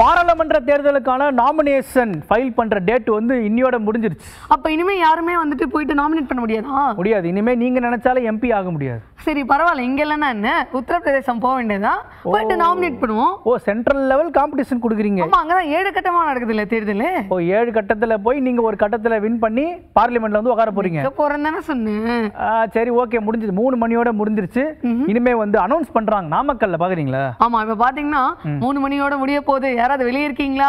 பாராளுமன்ற தேர்தலுக்கான nomination file பண்ற டேட் வந்து இன்னியோட முடிஞ்சிருச்சு அப்ப இனிமே யாருமே வந்துட்டு போயிட்டு நாமினேட் பண்ண முடியாதா முடியாது இனிமே நீங்க நினைச்சாலும் எம்பி ஆக முடியாது சரி பரவாயில்ல இங்க இல்லைன்னா என்ன உத்தரப்பிரதேசம் போக வேண்டியதா போயிட்டு நாமினேட் பண்ணுவோம் ஓ சென்ட்ரல் லெவல் காம்படிஷன் கொடுக்குறீங்க ஆமா அங்கதான் ஏழு கட்டமா நடக்குது இல்ல தேர்தல் ஓ ஏழு கட்டத்துல போய் நீங்க ஒரு கட்டத்துல வின் பண்ணி பார்லிமெண்ட்ல வந்து உட்கார போறீங்க போறேன் தானே சொன்னேன் சரி ஓகே முடிஞ்சது மூணு மணியோட முடிஞ்சிருச்சு இனிமே வந்து அனௌன்ஸ் பண்றாங்க நாமக்கல்ல பாக்குறீங்களா ஆமா இப்ப பாத்தீங்கன்னா மூணு மணியோட முடிய போகுது யாராவது வெளியே இருக்கீங்களா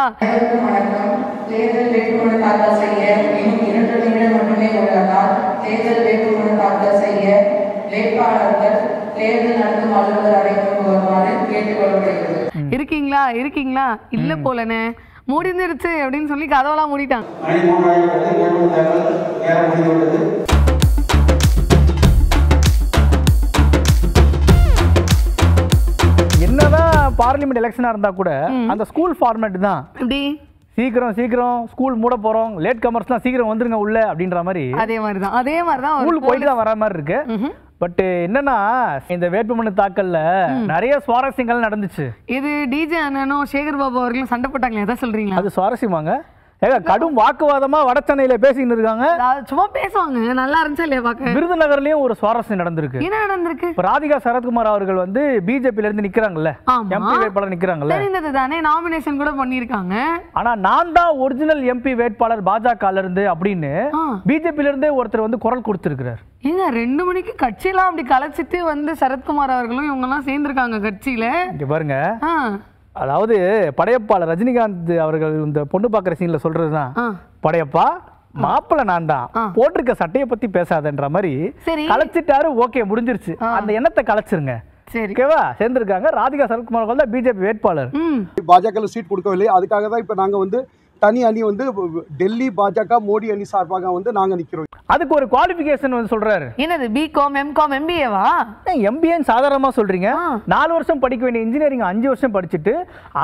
இருக்கீங்களா இருக்கீங்களா இல்ல போலனே முடிந்துருச்சு அப்படின்னு சொல்லி கதவெல்லாம் மூடிட்டான் பார்லிமெண்ட் எலெக்ஷனாக இருந்தால் கூட அந்த ஸ்கூல் ஃபார்மேட் தான் எப்படி சீக்கிரம் சீக்கிரம் ஸ்கூல் மூட போறோம் லேட் கமர்ஸ்லாம் சீக்கிரம் வந்துருங்க உள்ள அப்படின்ற மாதிரி அதே மாதிரி தான் அதே மாதிரி தான் ஸ்கூல் போயிட்டு தான் வர மாதிரி இருக்கு பட் என்னன்னா இந்த வேட்புமனு தாக்கல்ல நிறைய சுவாரஸ்யங்கள் நடந்துச்சு இது டிஜே அண்ணனும் சேகர் பாபு அவர்களும் சண்டை போட்டாங்களே எதை சொல்றீங்களா அது சுவாரஸ்யமாங்க ஏங்க கடும் வாக்குவாதமா வட சென்னையில பேசிட்டு இருக்காங்க சும்மா பேசுவாங்க நல்லா இருந்துச்சு இல்லையா பார்க்க விருதுநகர்லயும் ஒரு சுவாரஸ்யம் நடந்திருக்கு என்ன நடந்திருக்கு ராதிகா சரத்குமார் அவர்கள் வந்து பிஜேபில இருந்து நிக்கிறாங்கல்ல எம்பி வேட்பாளர் நிக்கிறாங்கல்ல தெரிந்தது தானே நாமினேஷன் கூட பண்ணிருக்காங்க ஆனா நான் தான் ஒரிஜினல் எம்பி வேட்பாளர் பாஜக இருந்து அப்படின்னு பிஜேபில இருந்தே ஒருத்தர் வந்து குரல் கொடுத்திருக்கிறார் ஏங்க ரெண்டு மணிக்கு கட்சியெல்லாம் அப்படி கலைச்சிட்டு வந்து சரத்குமார் அவர்களும் இவங்க எல்லாம் சேர்ந்திருக்காங்க கட்சியில இங்க பாருங்க அதாவது படையப்பால ரஜினிகாந்த் அவர்கள் இந்த பொண்ணு பார்க்குற சீனில் சொல்றதுதான் படையப்பா மாப்பிள நான் தான் போட்டிருக்க சட்டையை பத்தி பேசாதன்ற மாதிரி கலைச்சிட்டாரு ஓகே முடிஞ்சிருச்சு அந்த எண்ணத்தை கலைச்சிருங்க ஓகேவா சேர்ந்திருக்காங்க ராதிகா சரத்குமார் தான் பிஜேபி வேட்பாளர் பாஜக சீட் கொடுக்கவில்லை அதுக்காக தான் இப்ப நாங்க வந்து தனி அணி வந்து டெல்லி பாஜக மோடி அணி சார்பாக வந்து நாங்கள் நிற்கிறோம் அதுக்கு ஒரு குவாலிபிகேஷன் வந்து சொல்றாரு என்னது பிகாம் எம்காம் எம்பிஏவா எம்பிஏன்னு சாதாரணமா சொல்றீங்க நாலு வருஷம் படிக்க வேண்டிய இன்ஜினியரிங் அஞ்சு வருஷம் படிச்சுட்டு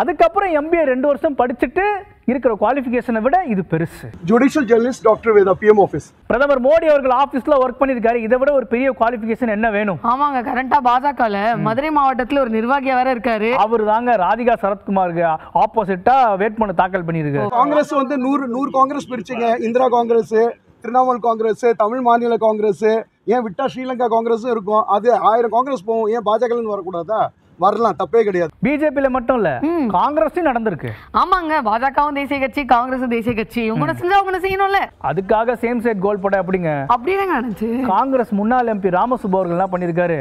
அதுக்கப்புறம் எம்பிஏ ரெண்டு வருஷம் படிச்சுட்டு இருக்கிற குவாலிஃபிகேஷனை விட இது பெருசு judicial journalist doctor Veda PM office பிரதமர் மோடி அவர்கள் ஆஃபீஸ்ல ஒர்க் பண்ணியிருக்காரு இதை விட ஒரு பெரிய குவாலிஃபிகேஷன் என்ன வேணும் ஆமாங்க கரண்டா பாஜகவில் மதுரை மாவட்டத்தில் ஒரு நிர்வாகியா வேற இருக்காரு அவர் தாங்க ராதிகா சரத்குமாருக்கு ஆப்போசிட்டா வேட்புமனு தாக்கல் பண்ணியிருக்காரு காங்கிரஸ் வந்து நூறு நூறு காங்கிரஸ் பிரிச்சுங்க இந்திரா காங்கிரஸ் திரிணாமுல் காங்கிரஸ் தமிழ் மாநில காங்கிரஸ் ஏன் விட்டா ஸ்ரீலங்கா காங்கிரஸும் இருக்கும் அது ஆயிரம் காங்கிரஸ் போகும் ஏன் பாஜகன்னு வரக்கூடாதா வரலாம் தப்பே கிடையாது பிஜேபியில மட்டும் இல்ல காங்கிரஸும் நடந்திருக்கு ஆமாங்க பாஜகவும் தேசிய கட்சி காங்கிரஸும் தேசிய கட்சி இவங்க செஞ்சா அவங்க செய்யணும்ல அதுக்காக சேம் சைட் கோல் போட அப்படிங்க அப்படியே நடந்துச்சு காங்கிரஸ் முன்னாள் எம்பி ராமசுப்பு அவர்கள் என்ன பண்ணிருக்காரு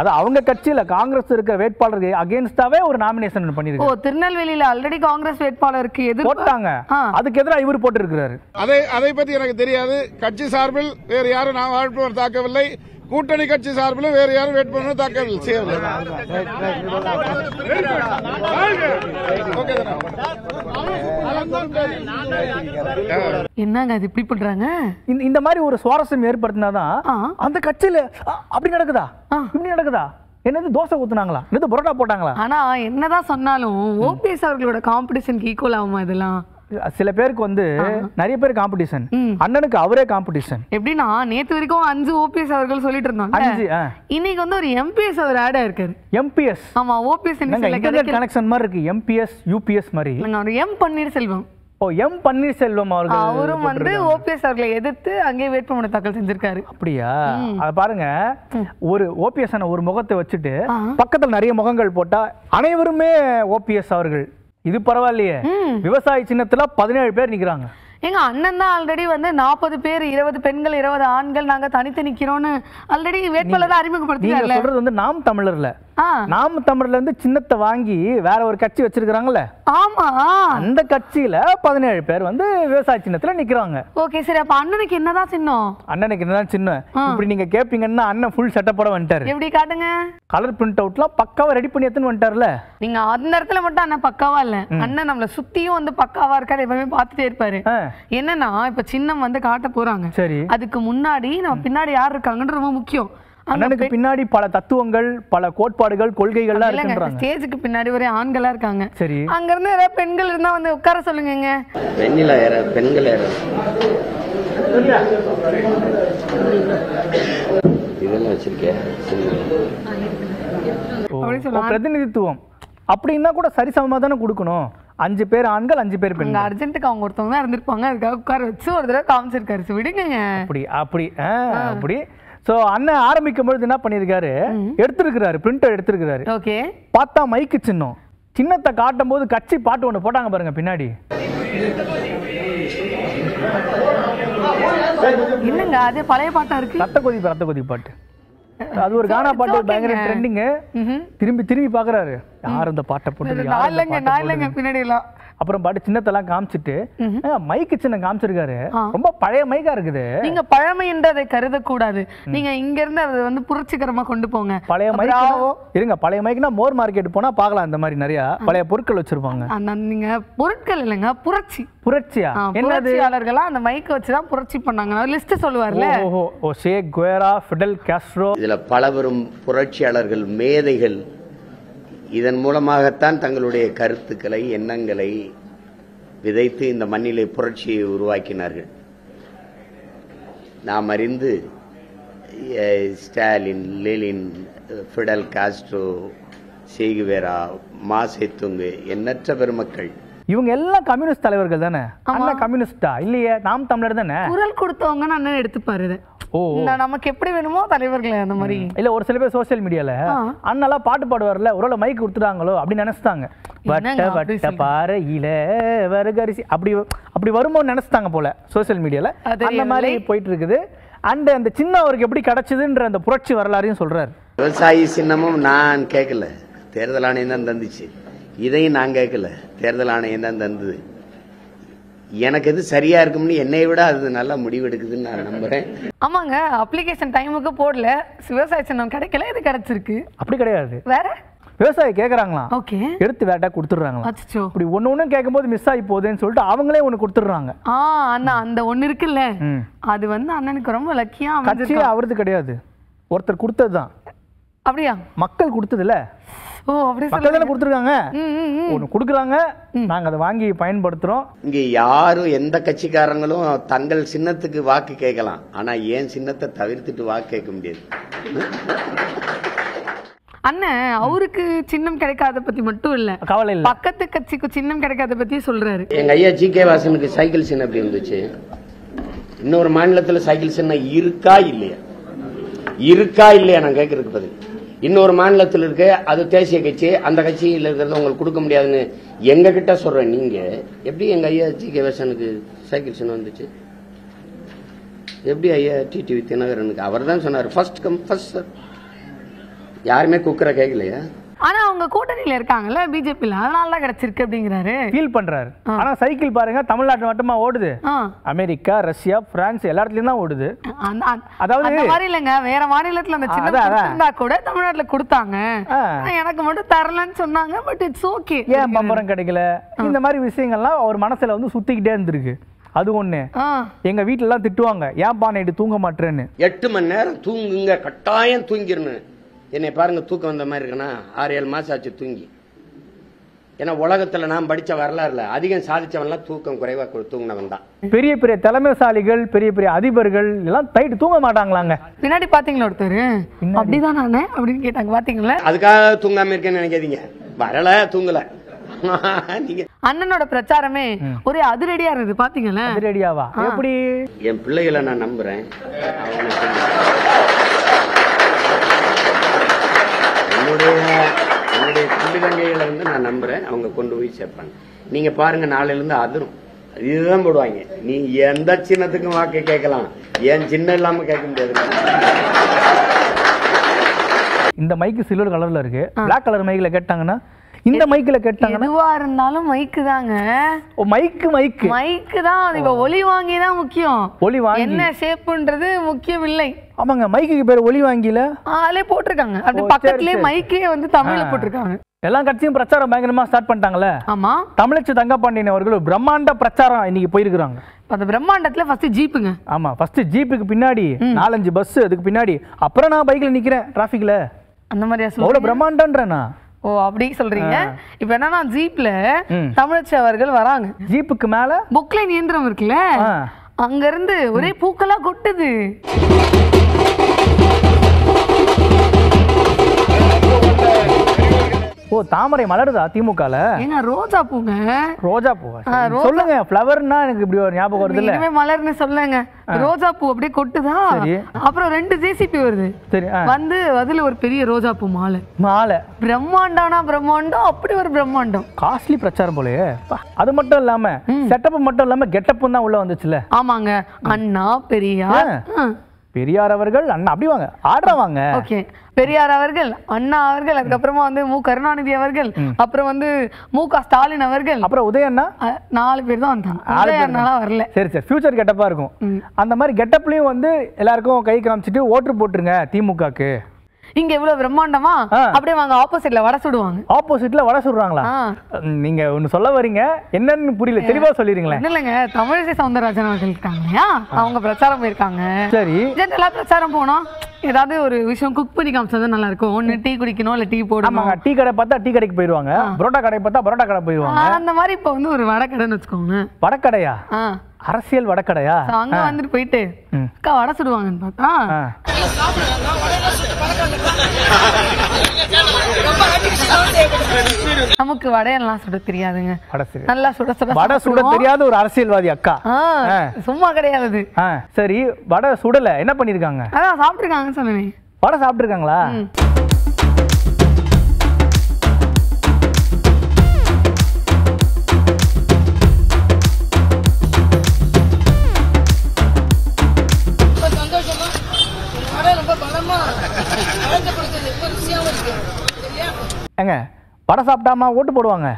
அது அவங்க கட்சியில காங்கிரஸ் இருக்க வேட்பாளருக்கு அகைன்ஸ்டாவே ஒரு நாமினேஷன் பண்ணிருக்கு ஓ திருநெல்வேலியில ஆல்ரெடி காங்கிரஸ் வேட்பாளருக்கு எது போட்டாங்க அதுக்கு எதிராக இவர் போட்டிருக்கிறாரு அதை அதை பத்தி எனக்கு தெரியாது கட்சி சார்பில் வேற யாரும் நான் வாழ்ப்புவர் தாக்கவில்லை கூட்டணி கட்சி சார்பில் வேறு யாரும் வெயிட் தாக்கல் செய்யவில்லை என்னங்க அது இப்படி பண்றாங்க இந்த மாதிரி ஒரு சுவாரஸ்யம் ஏற்படுத்தினாதான் அந்த கட்சியில அப்படி நடக்குதா இப்படி நடக்குதா என்னது தோசை ஊத்துனாங்களா என்னது பரோட்டா போட்டாங்களா ஆனா என்னதான் சொன்னாலும் ஓபிஎஸ் அவர்களோட காம்படிஷனுக்கு ஈக்குவல் ஆகுமா இதெல்லாம் சில பேருக்கு வந்து நிறைய பேர் காம்படிஷன் அண்ணனுக்கு அவரே காம்படிஷன் எப்படின்னா நேத்து வரைக்கும் அஞ்சு ஓபிஎஸ் அவர்கள் சொல்லிட்டு இருந்தாங்க அஞ்சு இன்னைக்கு வந்து ஒரு எம்பிஎஸ் அவர் ஆட் ஆயிருக்காரு எம்பிஎஸ் ஆமா ஓபிஎஸ் இன்டர்நெட் கனெக்ஷன் மாதிரி இருக்கு எம்பிஎஸ் யூபிஎஸ் மாதிரி ஒரு M Selvam O M Panneerselvam அவர்கள் அவரும் வந்து ஓபிஎஸ் அவர்களை எதிர்த்து அங்கே வேட்புமனு தாக்கல் செஞ்சிருக்காரு அப்படியா அத பாருங்க ஒரு ஓபிஎஸ் ஒரு முகத்தை வச்சுட்டு பக்கத்துல நிறைய முகங்கள் போட்டா அனைவருமே ஓபிஎஸ் அவர்கள் இது பரவாயில்லையே விவசாய சின்னத்துல பதினேழு பேர் நிக்கிறாங்க எங்க அண்ணன் தான் ஆல்ரெடி வந்து நாற்பது பேர் இருபது பெண்கள் இருபது ஆண்கள் நாங்க தனித்து நிக்கிறோம்னு ஆல்ரெடி வேட்பாளர் அறிமுகப்படுத்தி சொல்றது வந்து நாம் தமிழர்ல நாம தமிழ்ல இருந்து சின்னத்தை வாங்கி வேற ஒரு கட்சி வச்சிருக்காங்கல்ல ஆமா அந்த கட்சியில பதினேழு பேர் வந்து விவசாய சின்னத்துல நிக்கிறாங்க ஓகே சரி அப்ப அண்ணனுக்கு என்னதான் சின்னம் அண்ணனுக்கு என்னதான் சின்னம் இப்படி நீங்க கேப்பீங்கன்னா அண்ணன் ஃபுல் போட வந்துட்டாரு எப்படி காட்டுங்க கலர் பிரிண்ட் அவுட்லாம் பக்காவா ரெடி பண்ணி எடுத்துன்னு வந்துட்டாருல நீங்க அந்த இடத்துல மட்டும் அண்ணன் பக்காவா இல்ல அண்ணன் நம்மள சுத்தியும் வந்து பக்காவா இருக்காரு எப்பவுமே பாத்துட்டே இருப்பாரு என்னன்னா இப்ப சின்னம் வந்து காட்ட போறாங்க சரி அதுக்கு முன்னாடி நம்ம பின்னாடி யார் இருக்காங்கன்னு ரொம்ப முக்கியம் அண்ணனுக்கு பின்னாடி பல தத்துவங்கள் பல கோட்பாடுகள் கொள்கைகள்லாம் இருக்கின்றாங்க ஸ்டேஜுக்கு பின்னாடி ஒரே ஆண்களா இருக்காங்க சரி அங்க இருந்து யாராவது பெண்கள் இருந்தா வந்து உட்கார சொல்லுங்க பெண்ணில ஏற பெண்கள் ஏற இதெல்லாம் வச்சிருக்கேன் பிரதிநிதித்துவம் அப்படின்னா கூட சரிசமமாக தானே கொடுக்கணும் அஞ்சு பேர் ஆண்கள் அஞ்சு பேர் பெண்கள் அர்ஜென்ட்டுக்கு அவங்க ஒருத்தவங்க தான் இருந்திருப்பாங்க அதுக்காக உட்கார வச்சு ஒரு தடவை காமிச்சிருக்காரு விடுங்க அப்படி அப்படி அப்படி ஸோ அண்ணன் ஆரம்பிக்கும் பொழுது என்ன பண்ணியிருக்காரு எடுத்திருக்கிறாரு பிரிண்டர் எடுத்திருக்கிறாரு ஓகே பார்த்தா மைக்கு சின்னம் சின்னத்தை காட்டும் போது கட்சி பாட்டு ஒன்று போட்டாங்க பாருங்க பின்னாடி இல்லைங்க அது பழைய பாட்டா இருக்கு ரத்த கொதிப்பு ரத்த கொதி பாட்டு அது ஒரு கானா பாட்டு பயங்கர ட்ரெண்டிங்கு திரும்பி திரும்பி பாக்குறாரு யார் இந்த பாட்டை போட்டு இல்லைங்க நான் இல்லைங்க பின்னாடி எல்லாம் அப்புறம் பாட்டு சின்னத்தெல்லாம் காமிச்சிட்டு மைக்கு சின்ன காமிச்சிருக்காரு ரொம்ப பழைய மைக்கா இருக்குது நீங்க பழமை என்றதை கருதக்கூடாது நீங்க இங்க இருந்து அதை வந்து புரட்சிகரமா கொண்டு போங்க பழைய மைக் இருங்க பழைய மைக்னா மோர் மார்க்கெட் போனா பாக்கலாம் அந்த மாதிரி நிறைய பழைய பொருட்கள் வச்சிருப்பாங்க நீங்க பொருட்கள் இல்லைங்க புரட்சி புரட்சியா புரட்சியாளர்களா அந்த மைக் வச்சுதான் புரட்சி பண்ணாங்க லிஸ்ட் சொல்லுவார்ல ஓ சே குவேரா ஃபிடல் காஸ்ட்ரோ இதுல பல வரும் புரட்சியாளர்கள் மேதைகள் இதன் மூலமாகத்தான் தங்களுடைய கருத்துக்களை எண்ணங்களை விதைத்து இந்த மண்ணிலே புரட்சியை உருவாக்கினார்கள் நாம் அறிந்து Stalin Lenin Fidel Castro Che Guevara Mao Tse Tung எண்ணற்ற பெருமக்கள் இவங்க எல்லாம் கம்யூனிஸ்ட் தலைவர்கள் தானே அண்ணா கம்யூனிஸ்டா இல்லையே நாம் தமிழர் தானே குரல் கொடுத்தவங்க அண்ணன் எடுத்துப்பாரு நமக்கு எப்படி வேணுமோ தலைவர்களை அந்த மாதிரி இல்ல ஒரு சில பேர் சோசியல் மீடியால அண்ணாலா பாட்டு பாடுவார்ல ஒருவேளை மைக் கொடுத்துட்டாங்களோ அப்படின்னு நினைச்சிட்டாங்க வட்ட வட்ட பாறை இல அப்படி அப்படி வருமோ நினைச்சிட்டாங்க போல சோசியல் மீடியால அந்த மாதிரி போயிட்டு இருக்குது அண்ட் அந்த சின்ன அவருக்கு எப்படி கிடைச்சதுன்ற அந்த புரட்சி வரலாறையும் சொல்றாரு விவசாயி சின்னமும் நான் கேட்கல தேர்தல் ஆணையம் தான் தந்துச்சு இதையும் நான் கேட்கல தேர்தல் ஆணையம் தான் தந்தது எனக்கு எது சரியா இருக்கும்னு என்னை விட அது நல்லா முடிவெடுக்குதுன்னு நான் நம்புறேன் ஆமாங்க அப்ளிகேஷன் டைமுக்கு போடல விவசாய சின்னம் கிடைக்கல இது கிடைச்சிருக்கு அப்படி கிடையாது வேற விவசாயி கேட்குறாங்களா ஓகே எடுத்து வேட்டா கொடுத்துட்றாங்களா அச்சோ இப்படி ஒன்று ஒன்றும் கேட்கும்போது மிஸ் ஆகி போகுதுன்னு சொல்லிட்டு அவங்களே ஒன்று கொடுத்துட்றாங்க ஆ அண்ணா அந்த ஒன்று இருக்குல்ல அது வந்து அண்ணனுக்கு ரொம்ப லக்கியாக அவரது கிடையாது ஒருத்தர் கொடுத்தது தான் அப்படியா மக்கள் கொடுத்ததுல ஓ அப்படியே மக்கள் தானே கொடுத்துருக்காங்க ஒன்று கொடுக்குறாங்க நாங்க அதை வாங்கி பயன்படுத்துறோம் இங்க யாரும் எந்த கட்சிக்காரங்களும் தங்கள் சின்னத்துக்கு வாக்கு கேட்கலாம் ஆனா ஏன் சின்னத்தை தவிர்த்துட்டு வாக்கு கேட்க முடியாது அண்ணன் அவருக்கு சின்னம் கிடைக்காத பத்தி மட்டும் இல்ல கவலை இல்ல பக்கத்து கட்சிக்கு சின்னம் கிடைக்காத பத்தி சொல்றாரு எங்க ஐயா ஜி கே வாசனுக்கு சைக்கிள் சின்னம் எப்படி இருந்துச்சு இன்னொரு மாநிலத்துல சைக்கிள் சின்னம் இருக்கா இல்லையா இருக்கா இல்லையா நான் கேட்கறதுக்கு பதில் இன்னொரு மாநிலத்தில் இருக்க அது தேசிய கட்சி அந்த கட்சியில் இருக்கிறத உங்களுக்கு கொடுக்க முடியாதுன்னு எங்க கிட்ட சொல்றேன் நீங்க எப்படி எங்க ஐயா ஜி கே வசனுக்கு சைக்கிள் சின்ன வந்துச்சு எப்படி ஐயா டிவி தினகரனுக்கு அவர் தான் சொன்னார் ஃபர்ஸ்ட் கம் ஃபர்ஸ்ட் சார் யாருமே குக்கரை கேட்கலையா ஆனா அவங்க கூட்டணியில இருக்காங்கல்ல பிஜேபியில் அதனால தான் கிடைச்சிருக்கு அப்படிங்கிறாரு ஃபீல் பண்றாரு ஆனா சைக்கிள் பாருங்க தமிழ்நாட்டு மட்டுமா ஓடுது அமெரிக்கா ரஷ்யா பிரான்ஸ் எல்லா இடத்துலயும் தான் ஓடுது அதாவது மாதிரி இல்லைங்க வேற மாநிலத்துல அந்த சின்ன இருந்தா கூட தமிழ்நாட்டுல கொடுத்தாங்க எனக்கு மட்டும் தரலன்னு சொன்னாங்க பட் இட்ஸ் ஓகே ஏன் பம்பரம் கிடைக்கல இந்த மாதிரி விஷயங்கள்லாம் அவர் மனசுல வந்து சுத்திக்கிட்டே இருந்திருக்கு அது ஒண்ணு எங்க வீட்டுல எல்லாம் திட்டுவாங்க ஏன் பா நைட்டு தூங்க மாட்டேன்னு எட்டு மணி நேரம் தூங்குங்க கட்டாயம் தூங்கிடணும் என்னை பாருங்க தூக்கம் வந்த மாதிரி இருக்குன்னா ஆறு ஏழு மாசம் ஆச்சு தூங்கி ஏன்னா உலகத்துல நான் படிச்ச வரலாறுல அதிகம் சாதிச்சவன் தூக்கம் குறைவா தூங்கினவன் தான் பெரிய பெரிய தலைமைசாலிகள் பெரிய பெரிய அதிபர்கள் எல்லாம் தைட்டு தூங்க மாட்டாங்களாங்க பின்னாடி பாத்தீங்களா ஒருத்தர் அப்படிதான் நானு அப்படின்னு கேட்டாங்க பார்த்தீங்களா அதுக்காக தூங்காம இருக்கேன்னு நினைக்காதீங்க வரல தூங்கல அண்ணனோட பிரச்சாரமே ஒரே அதிரடியா இருந்தது பாத்தீங்களா அதிரடியாவா எப்படி என் பிள்ளைகளை நான் நம்புறேன் என்னுடைய என்னுடைய புள்ளிகண்டைகளை வந்து நான் நம்புறேன் அவங்க கொண்டு போய் சேர்ப்பாங்க நீங்க பாருங்க இருந்து அதிரும் இதுதான் போடுவாங்க நீ எந்த சின்னத்துக்கும் வாக்கு கேட்கலாம் ஏன் சின்ன இல்லாம கேட்க முடியாது இந்த மைக்கு சில்வர் கலர்ல இருக்கு பிளாக் கலர் மைக்ல கேட்டாங்கன்னா இந்த மைக்கில் கேட்டாங்க எதுவாக இருந்தாலும் மைக்கு தாங்க ஓ மைக்கு மைக்கு மைக்கு தான் இப்போ ஒலி வாங்கி தான் முக்கியம் ஒலி வாங்கி என்ன ஷேப்புன்றது முக்கியம் இல்லை ஆமாங்க மைக்குக்கு பேர் ஒலி வாங்கியில அதிலே போட்டிருக்காங்க அது பக்கத்துலேயே மைக்கே வந்து தமிழில் போட்டிருக்காங்க எல்லா கட்சியும் பிரச்சாரம் பயங்கரமா ஸ்டார்ட் பண்ணிட்டாங்களே ஆமா தமிழச்சி தங்கப்பாண்டியன் அவர்கள் பிரம்மாண்ட பிரச்சாரம் இன்னைக்கு போயிருக்கிறாங்க அந்த பிரம்மாண்டத்துல ஃபர்ஸ்ட் ஜீப்புங்க ஆமா ஃபர்ஸ்ட் ஜீப்புக்கு பின்னாடி நாலஞ்சு பஸ் அதுக்கு பின்னாடி அப்புறம் நான் பைக்ல நிக்கிறேன் டிராஃபிக்ல அந்த மாதிரி அவ்வளவு நான் ஓ அப்படி சொல்றீங்க இப்போ என்னன்னா ஜீப்ல தமிழச்சி அவர்கள் வராங்க ஜீப்புக்கு மேல புக்லைன் இயந்திரம் இருக்குல்ல அங்க இருந்து ஒரே பூக்களா கொட்டுது ஓ தாமரை மலருதா திமுகல ஏங்க ரோஜா பூங்க ரோஜா பூ சொல்லுங்க ஃப்ளவர்னா எனக்கு இப்படி ஒரு ஞாபகம் வருது இல்ல மலர்னு சொல்லுங்க ரோஜா பூ அப்படியே கொட்டுதா அப்புறம் ரெண்டு ஜேசிபி வருது சரி வந்து அதுல ஒரு பெரிய ரோஜா பூ மாலை மாலை பிரம்மாண்டானா பிரம்மாண்டம் அப்படி ஒரு பிரம்மாண்டம் காஸ்ட்லி பிரச்சாரம் போலயே அது மட்டும் இல்லாம செட்டப் மட்டும் இல்லாம கெட்டப்பும் தான் உள்ள வந்துச்சுல ஆமாங்க அண்ணா பெரியார் பெரியார் அவர்கள் அண்ணா அப்படி வாங்க ஆடுறா வாங்க ஓகே பெரியார் அவர்கள் அண்ணா அவர்கள் அதுக்கப்புறமா வந்து மு கருணாநிதி அவர்கள் அப்புறம் வந்து மு க ஸ்டாலின் அவர்கள் அப்புறம் உதயண்ணா நாலு பேர் தான் வந்தாங்க உதயண்ணாலாம் வரல சரி சரி ஃபியூச்சர் கெட்டப்பாக இருக்கும் அந்த மாதிரி கெட்டப்லேயும் வந்து எல்லாருக்கும் கை காமிச்சிட்டு ஓட்டு போட்டுருங்க திமுகக்கு இங்க இவ்வளவு பிரம்மாண்டமா அப்படியே வாங்க ஆப்போசிட்ல வட சுடுவாங்க ஆப்போசிட்ல வட சுடுறாங்களா நீங்க ஒன்னு சொல்ல வரீங்க என்னன்னு புரியல தெளிவா சொல்லிருங்களேன் இல்லைங்க தமிழிசை சவுந்தரராஜன் அவர்கள் இருக்காங்க இல்லையா அவங்க பிரச்சாரம் போயிருக்காங்க சரி ஜென்ரலா பிரச்சாரம் போனா ஏதாவது ஒரு விஷயம் குக் பண்ணி காமிச்சது நல்லா இருக்கும் ஒன்னு டீ குடிக்கணும் இல்ல டீ போடணும் டீ கடை பார்த்தா டீ கடைக்கு போயிடுவாங்க பரோட்டா கடை பார்த்தா பரோட்டா கடை போயிடுவாங்க அந்த மாதிரி இப்போ வந்து ஒரு வடக்கடைன்னு வச்சுக்கோங்க வடக்கடையா அரசியல் வடக்கடையா அங்க வந்துட்டு போயிட்டு அக்கா வடை சுடுவாங்கன்னு பார்த்தா நமக்கு வடையெல்லாம் சுட தெரியாதுங்க நல்லா சுட சுட வடை சுட தெரியாத ஒரு அரசியல்வாதி அக்கா சும்மா கிடையாது சரி வடை சுடல என்ன பண்ணிருக்காங்க அதான் சாப்பிட்டுருக்காங்கன்னு சொன்னேன் வடை சாப்பிட்டுருக்காங்களா ஏங்க படம் சாப்பிட்டாமா ஓட்டு போடுவாங்க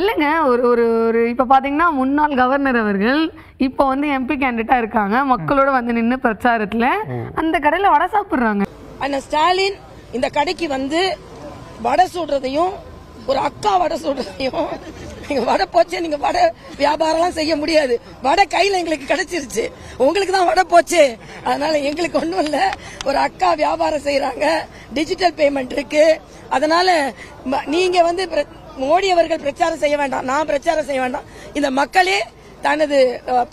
இல்லைங்க ஒரு ஒரு ஒரு இப்போ பார்த்தீங்கன்னா முன்னாள் கவர்னர் அவர்கள் இப்போ வந்து எம்பி கேண்டிடேட்டாக இருக்காங்க மக்களோட வந்து நின்று பிரச்சாரத்தில் அந்த கடையில் வடை சாப்பிட்றாங்க ஆனால் ஸ்டாலின் இந்த கடைக்கு வந்து வடை சுடுறதையும் ஒரு அக்கா வடை சுடுறதையும் நீங்க வடை போச்சே நீங்க வடை வியாபாரம்லாம் செய்ய முடியாது வடை கையில எங்களுக்கு கிடைச்சிருச்சு உங்களுக்கு தான் வடை போச்சு அதனால எங்களுக்கு ஒன்றும் இல்லை ஒரு அக்கா வியாபாரம் செய்யறாங்க டிஜிட்டல் பேமெண்ட் இருக்கு அதனால நீங்க வந்து மோடி அவர்கள் பிரச்சாரம் செய்ய வேண்டாம் நான் பிரச்சாரம் செய்ய வேண்டாம் இந்த மக்களே தனது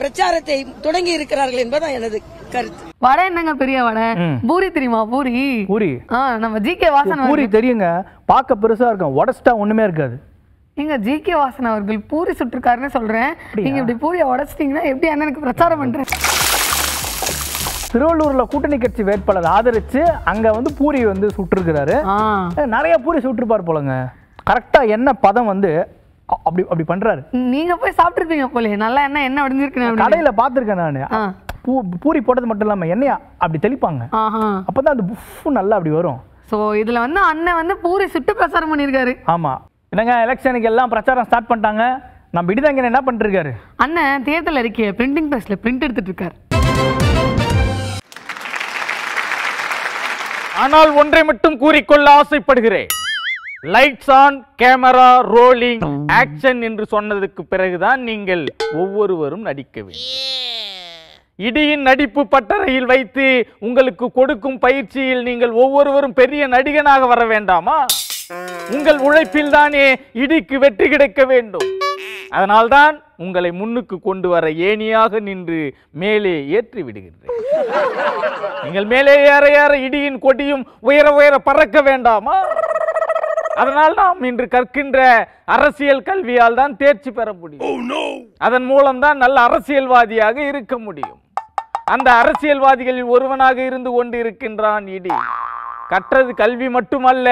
பிரச்சாரத்தை தொடங்கி இருக்கிறார்கள் என்பதுதான் எனது கருத்து வடை என்னங்க பெரிய வடை பூரி தெரியுமா பூரி பூரி நம்ம ஜி கே வாசன் பூரி தெரியுங்க பார்க்க பெருசா இருக்கும் உடச்சிட்டா ஒண்ணுமே இருக்காது இங்க ஜி கே வாசன் அவர்கள் பூரி சுட்டிருக்காருன்னு சொல்றேன் நீங்க இப்படி பூரியை உடச்சிட்டீங்கன்னா எப்படி அண்ணனுக்கு பிரச்சாரம் பண்றேன் திருவள்ளூர்ல கூட்டணி கட்சி வேட்பாளர் ஆதரிச்சு அங்க வந்து பூரி வந்து சுட்டிருக்கிறாரு நிறைய பூரி சுட்டிருப்பார் போலங்க கரெக்டா என்ன பதம் வந்து அப்படி அப்படி பண்றாரு நீங்க போய் சாப்பிட்டுருப்பீங்க போல நல்லா என்ன என்ன உடஞ்சிருக்கு கடையில பாத்துருக்கேன் நானு பூ பூரி போட்டது மட்டும் இல்லாம என்னையா அப்படி தெளிப்பாங்க அப்பதான் அந்த புஃப் நல்லா அப்படி வரும் ஸோ இதுல வந்து அண்ணன் வந்து பூரி சுட்டு பிரசாரம் பண்ணியிருக்காரு ஆமா என்னங்க எலெக்ஷனுக்கு எல்லாம் பிரச்சாரம் ஸ்டார்ட் பண்ணிட்டாங்க நம்ம இடிதாங்க என்ன பண்ணிருக்காரு அண்ணன் தேர்தல் அறிக்கையை பிரிண்டிங் ப்ரெஸ்ல பிரிண்ட் எடுத்துட்டு இருக்காரு ஆனால் ஒன்றை மட்டும் கூறிக்கொள்ள ஆசைப்படுகிறேன் lights on camera rolling action என்று சொன்னதுக்கு பிறகுதான் நீங்கள் ஒவ்வொருவரும் நடிக்க இடியின் நடிப்பு பட்டறையில் வைத்து உங்களுக்கு கொடுக்கும் பயிற்சியில் நீங்கள் ஒவ்வொருவரும் பெரிய நடிகனாக வர வேண்டாமா உங்கள் உழைப்பில் தானே இடிக்கு வெற்றி கிடைக்க வேண்டும் அதனால்தான் உங்களை முன்னுக்கு கொண்டு வர ஏணியாக நின்று மேலே ஏற்றி விடுகின்றேன் நீங்கள் மேலே ஏற ஏற இடியின் கொடியும் உயர உயர பறக்க வேண்டாமா அதனால் நாம் இன்று கற்கின்ற அரசியல் கல்வியால் தான் தேர்ச்சி பெற முடியும் oh, அதன் மூலம் தான் நல்ல அரசியல்வாதியாக இருக்க முடியும் அந்த அரசியல்வாதிகளில் ஒருவனாக இருந்து கொண்டு இருக்கின்றான் இடி கற்றது கல்வி மட்டுமல்ல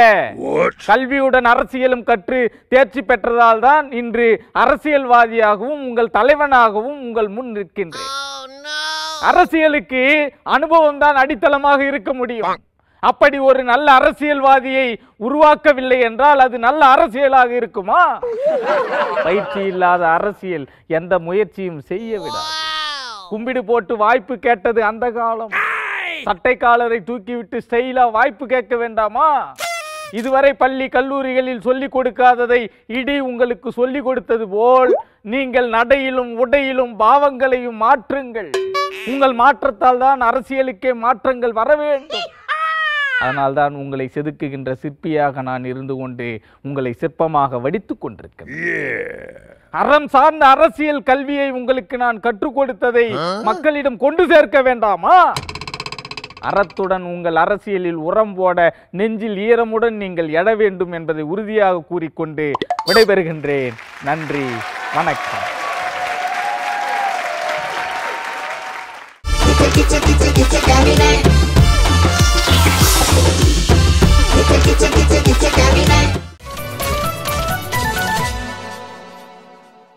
கல்வியுடன் அரசியலும் கற்று தேர்ச்சி பெற்றதால் தான் இன்று அரசியல்வாதியாகவும் உங்கள் தலைவனாகவும் உங்கள் முன் நிற்கின்றேன் oh, அரசியலுக்கு அனுபவம் தான் அடித்தளமாக இருக்க முடியும் அப்படி ஒரு நல்ல அரசியல்வாதியை உருவாக்கவில்லை என்றால் அது நல்ல அரசியலாக இருக்குமா பயிற்சி இல்லாத அரசியல் எந்த முயற்சியும் செய்ய கும்பிடு போட்டு வாய்ப்பு கேட்டது அந்த காலம் சட்டைக்காலரை தூக்கிவிட்டு ஸ்டைலா வாய்ப்பு கேட்க வேண்டாமா இதுவரை பள்ளி கல்லூரிகளில் சொல்லிக் கொடுக்காததை இடி உங்களுக்கு சொல்லிக் கொடுத்தது போல் நீங்கள் நடையிலும் உடையிலும் பாவங்களையும் மாற்றுங்கள் உங்கள் மாற்றத்தால் தான் அரசியலுக்கே மாற்றங்கள் வர வேண்டும் அதனால்தான் உங்களை செதுக்குகின்ற சிற்பியாக நான் இருந்து கொண்டு உங்களை சிற்பமாக வடித்து கொண்டிருக்கிறேன் அறம் சார்ந்த அரசியல் கல்வியை உங்களுக்கு நான் கற்றுக் கொடுத்ததை மக்களிடம் கொண்டு சேர்க்க வேண்டாமா அறத்துடன் உங்கள் அரசியலில் உரம் போட நெஞ்சில் ஈரமுடன் நீங்கள் எட வேண்டும் என்பதை உறுதியாக கூறிக்கொண்டு விடைபெறுகின்றேன் நன்றி வணக்கம்